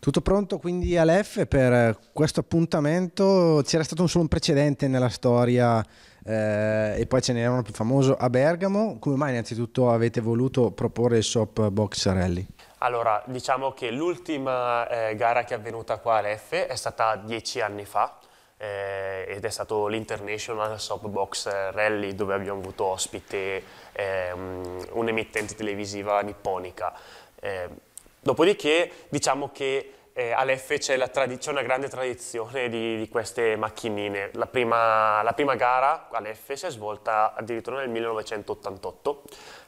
Tutto pronto quindi Alef per eh, questo appuntamento, c'era stato solo un precedente nella storia eh, e poi ce n'era uno più famoso a Bergamo, come mai innanzitutto avete voluto proporre il SOP Box Rally? Allora, diciamo che l'ultima eh, gara che è avvenuta qua a Leffe è stata dieci anni fa eh, ed è stato l'International SOP Box Rally dove abbiamo avuto ospite eh, un'emittente televisiva nipponica. Eh, Dopodiché diciamo che eh, all'F c'è, una grande tradizione di, di queste macchinine. La prima, la prima gara all'F si è svolta addirittura nel 1988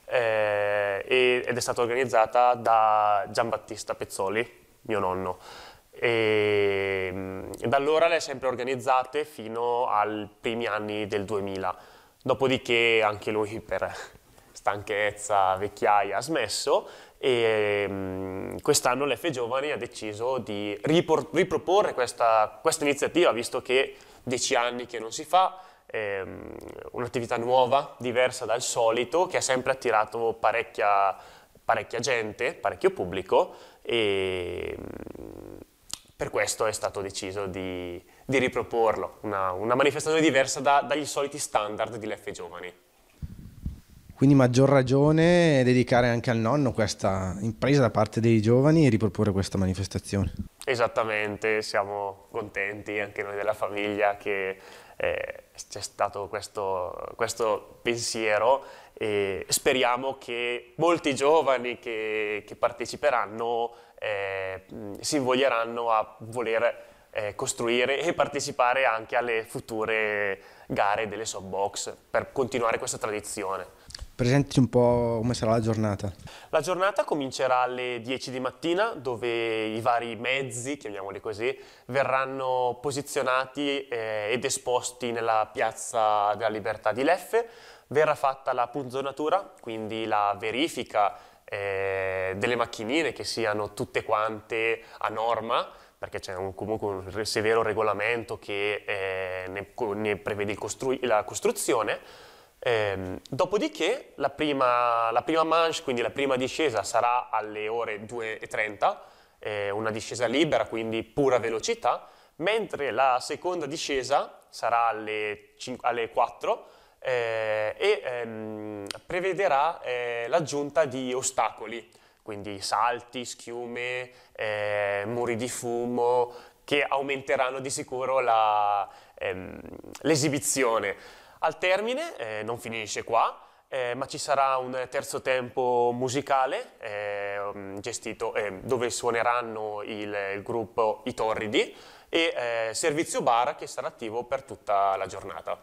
eh, ed è stata organizzata da Giambattista Pezzoli, mio nonno. E, ehm, e da allora le è sempre organizzate fino ai primi anni del 2000. Dopodiché anche lui per stanchezza, vecchiaia, ha smesso e mm, quest'anno l'F Giovani ha deciso di ripor- riproporre questa, questa, iniziativa, visto che dieci anni che non si fa, ehm, un'attività nuova, diversa dal solito, che ha sempre attirato parecchia, parecchia gente, parecchio pubblico e mm, per questo è stato deciso di, di riproporlo, una, una, manifestazione diversa da, dagli soliti standard di Leffe Giovani. Quindi maggior ragione dedicare anche al nonno questa impresa da parte dei giovani e riproporre questa manifestazione. Esattamente, siamo contenti anche noi della famiglia che eh, c'è stato questo, questo, pensiero e speriamo che molti giovani che, che parteciperanno eh, si invoglieranno a voler eh, costruire e partecipare anche alle future gare delle softbox per continuare questa tradizione. Presenti un po' come sarà la giornata. La giornata comincerà alle 10 di mattina dove i vari mezzi, chiamiamoli così, verranno posizionati eh, ed esposti nella piazza della libertà di Leffe. Verrà fatta la punzonatura, quindi la verifica eh, delle macchinine che siano tutte quante a norma perché c'è un, comunque un severo regolamento che eh, ne, ne, prevede costru la costruzione. Eh, dopodiché la prima, la prima, manche, quindi la prima discesa, sarà alle ore 2.30, eh, una discesa libera, quindi pura velocità, mentre la seconda discesa sarà alle, 5, alle 4 eh, e ehm, prevederà eh, l'aggiunta di ostacoli quindi salti, schiume, eh, muri di fumo, che aumenteranno di sicuro la, ehm, l'esibizione. Al termine eh, non finisce qua, eh, ma ci sarà un terzo tempo musicale eh, gestito, eh, dove suoneranno il, il, gruppo I Torridi e eh, servizio bar che sarà attivo per tutta la giornata.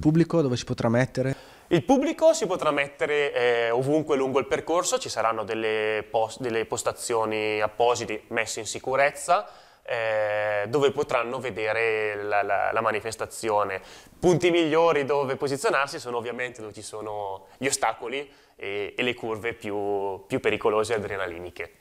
Pubblico dove si potrà mettere? Il pubblico si potrà mettere eh, ovunque lungo il percorso, ci saranno delle, post delle postazioni apposite messe in sicurezza eh, dove potranno vedere la, la, la, manifestazione. Punti migliori dove posizionarsi sono ovviamente dove ci sono gli ostacoli e, e le curve più, più pericolose e adrenaliniche.